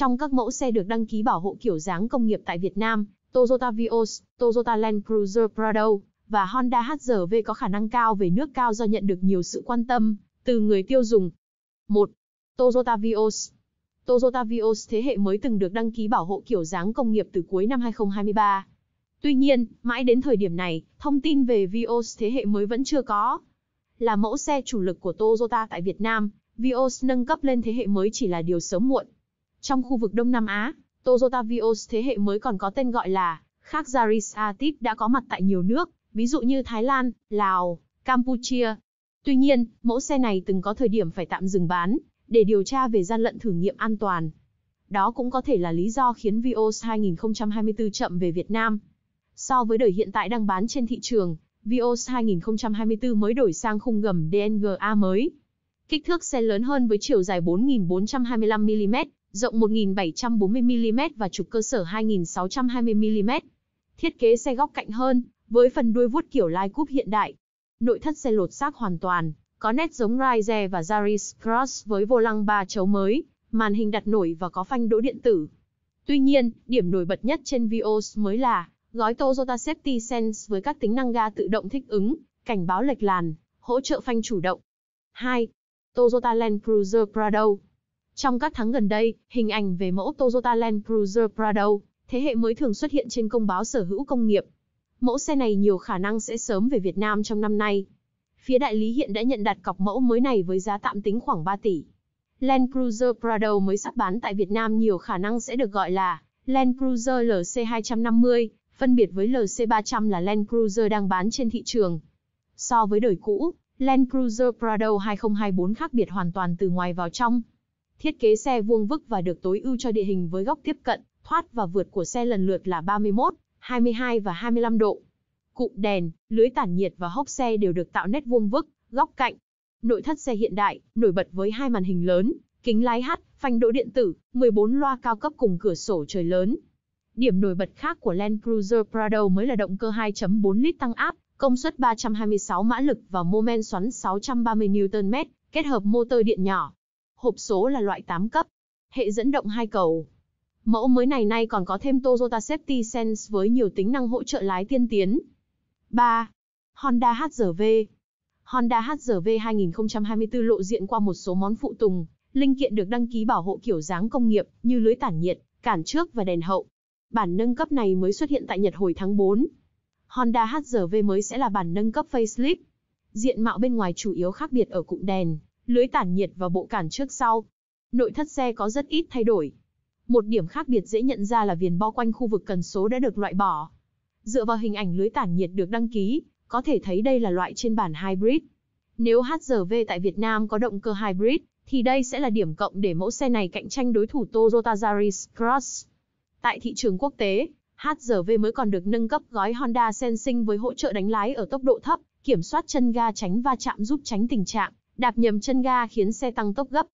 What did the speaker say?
Trong các mẫu xe được đăng ký bảo hộ kiểu dáng công nghiệp tại Việt Nam, Toyota Vios, Toyota Land Cruiser Prado và Honda HR-V có khả năng cao về nước cao do nhận được nhiều sự quan tâm từ người tiêu dùng. 1. Toyota Vios Toyota Vios thế hệ mới từng được đăng ký bảo hộ kiểu dáng công nghiệp từ cuối năm 2023. Tuy nhiên, mãi đến thời điểm này, thông tin về Vios thế hệ mới vẫn chưa có. Là mẫu xe chủ lực của Toyota tại Việt Nam, Vios nâng cấp lên thế hệ mới chỉ là điều sớm muộn. Trong khu vực Đông Nam Á, Toyota Vios thế hệ mới còn có tên gọi là khác Yaris Atip đã có mặt tại nhiều nước, ví dụ như Thái Lan, Lào, Campuchia. Tuy nhiên, mẫu xe này từng có thời điểm phải tạm dừng bán để điều tra về gian lận thử nghiệm an toàn. Đó cũng có thể là lý do khiến Vios 2024 chậm về Việt Nam. So với đời hiện tại đang bán trên thị trường, Vios 2024 mới đổi sang khung gầm DNGA mới. Kích thước xe lớn hơn với chiều dài 4.425 mm rộng 1.740mm và trục cơ sở 2.620mm. Thiết kế xe góc cạnh hơn, với phần đuôi vuốt kiểu lai cúp hiện đại. Nội thất xe lột xác hoàn toàn, có nét giống Rise và Yaris Cross với vô lăng ba chấu mới, màn hình đặt nổi và có phanh đỗ điện tử. Tuy nhiên, điểm nổi bật nhất trên Vios mới là gói Toyota Safety Sense với các tính năng ga tự động thích ứng, cảnh báo lệch làn, hỗ trợ phanh chủ động. 2. Toyota Land Cruiser Prado trong các tháng gần đây, hình ảnh về mẫu Toyota Land Cruiser Prado, thế hệ mới thường xuất hiện trên công báo sở hữu công nghiệp. Mẫu xe này nhiều khả năng sẽ sớm về Việt Nam trong năm nay. Phía đại lý hiện đã nhận đặt cọc mẫu mới này với giá tạm tính khoảng 3 tỷ. Land Cruiser Prado mới sắp bán tại Việt Nam nhiều khả năng sẽ được gọi là Land Cruiser LC250, phân biệt với LC300 là Land Cruiser đang bán trên thị trường. So với đời cũ, Land Cruiser Prado 2024 khác biệt hoàn toàn từ ngoài vào trong. Thiết kế xe vuông vức và được tối ưu cho địa hình với góc tiếp cận, thoát và vượt của xe lần lượt là 31, 22 và 25 độ. Cụm đèn, lưới tản nhiệt và hốc xe đều được tạo nét vuông vức, góc cạnh. Nội thất xe hiện đại, nổi bật với hai màn hình lớn, kính lái hắt, phanh đỗ điện tử, 14 loa cao cấp cùng cửa sổ trời lớn. Điểm nổi bật khác của Land Cruiser Prado mới là động cơ 2.4 lít tăng áp, công suất 326 mã lực và mô men xoắn 630 Nm, kết hợp motor điện nhỏ, hộp số là loại 8 cấp, hệ dẫn động hai cầu. Mẫu mới này nay còn có thêm Toyota Safety Sense với nhiều tính năng hỗ trợ lái tiên tiến. 3. Honda HR-V Honda HR-V 2024 lộ diện qua một số món phụ tùng, linh kiện được đăng ký bảo hộ kiểu dáng công nghiệp như lưới tản nhiệt, cản trước và đèn hậu. Bản nâng cấp này mới xuất hiện tại Nhật hồi tháng 4. Honda HR-V mới sẽ là bản nâng cấp facelift. Diện mạo bên ngoài chủ yếu khác biệt ở cụm đèn, lưới tản nhiệt và bộ cản trước sau. Nội thất xe có rất ít thay đổi. Một điểm khác biệt dễ nhận ra là viền bao quanh khu vực cần số đã được loại bỏ. Dựa vào hình ảnh lưới tản nhiệt được đăng ký, có thể thấy đây là loại trên bản hybrid. Nếu HRV tại Việt Nam có động cơ hybrid, thì đây sẽ là điểm cộng để mẫu xe này cạnh tranh đối thủ Toyota Yaris Cross. Tại thị trường quốc tế, HRV mới còn được nâng cấp gói Honda Sensing với hỗ trợ đánh lái ở tốc độ thấp, kiểm soát chân ga tránh va chạm giúp tránh tình trạng Đạp nhầm chân ga khiến xe tăng tốc gấp,